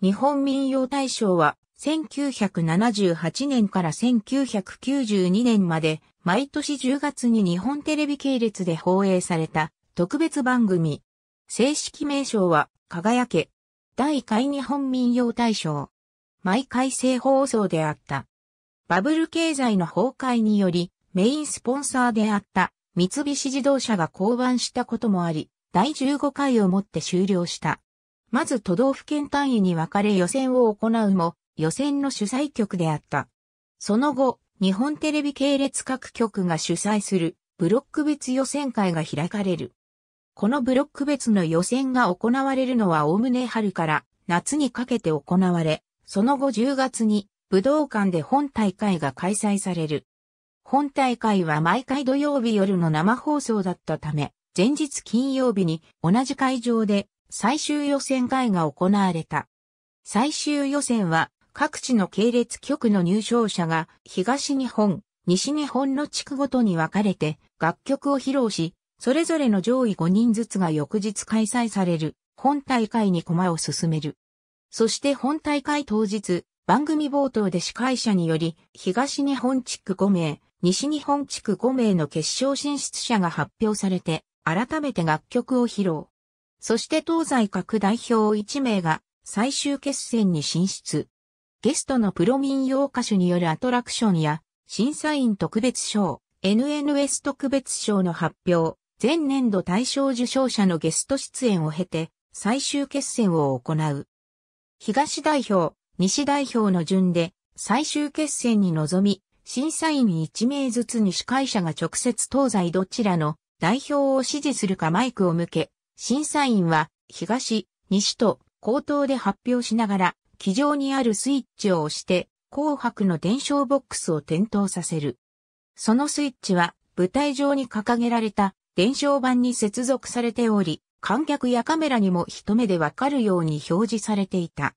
日本民謡大賞は、1978年から1992年まで、毎年10月に日本テレビ系列で放映された特別番組。正式名称は、輝け。第1回日本民謡大賞。毎回正放送であった。バブル経済の崩壊により、メインスポンサーであった三菱自動車が降板したこともあり、第15回をもって終了した。まず都道府県単位に分かれ予選を行うも、予選の主催局であった。その後、日本テレビ系列各局が主催するブロック別予選会が開かれる。このブロック別の予選が行われるのはおおむね春から夏にかけて行われ、その後10月に武道館で本大会が開催される。本大会は毎回土曜日夜の生放送だったため、前日金曜日に同じ会場で最終予選会が行われた。最終予選は各地の系列局の入賞者が東日本、西日本の地区ごとに分かれて楽曲を披露し、それぞれの上位5人ずつが翌日開催される本大会に駒を進める。そして本大会当日、番組冒頭で司会者により、東日本地区5名、西日本地区5名の決勝進出者が発表されて、改めて楽曲を披露。そして東西各代表1名が最終決戦に進出。ゲストのプロ民謡歌手によるアトラクションや審査員特別賞、NNS 特別賞の発表、前年度大賞受賞者のゲスト出演を経て最終決戦を行う。東代表、西代表の順で最終決戦に臨み、審査員1名ずつに司会者が直接東西どちらの代表を支持するかマイクを向け、審査員は東、西と口頭で発表しながら、機上にあるスイッチを押して、紅白の伝承ボックスを点灯させる。そのスイッチは、舞台上に掲げられた伝承板に接続されており、観客やカメラにも一目でわかるように表示されていた。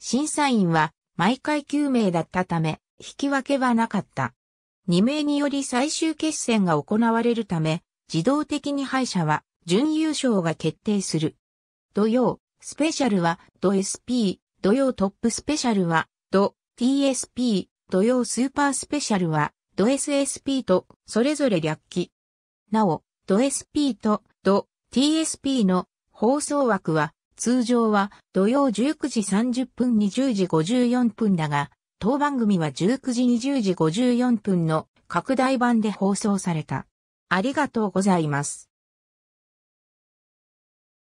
審査員は、毎回9名だったため、引き分けはなかった。2名により最終決戦が行われるため、自動的に敗者は準優勝が決定する。土曜、スペシャルは、土 SP、土曜トップスペシャルは、土 TSP、土曜スーパースペシャルは、土 SSP と、それぞれ略記。なお、土 SP と土 TSP の放送枠は、通常は土曜19時30分20時54分だが、当番組は19時20時54分の拡大版で放送された。ありがとうございます。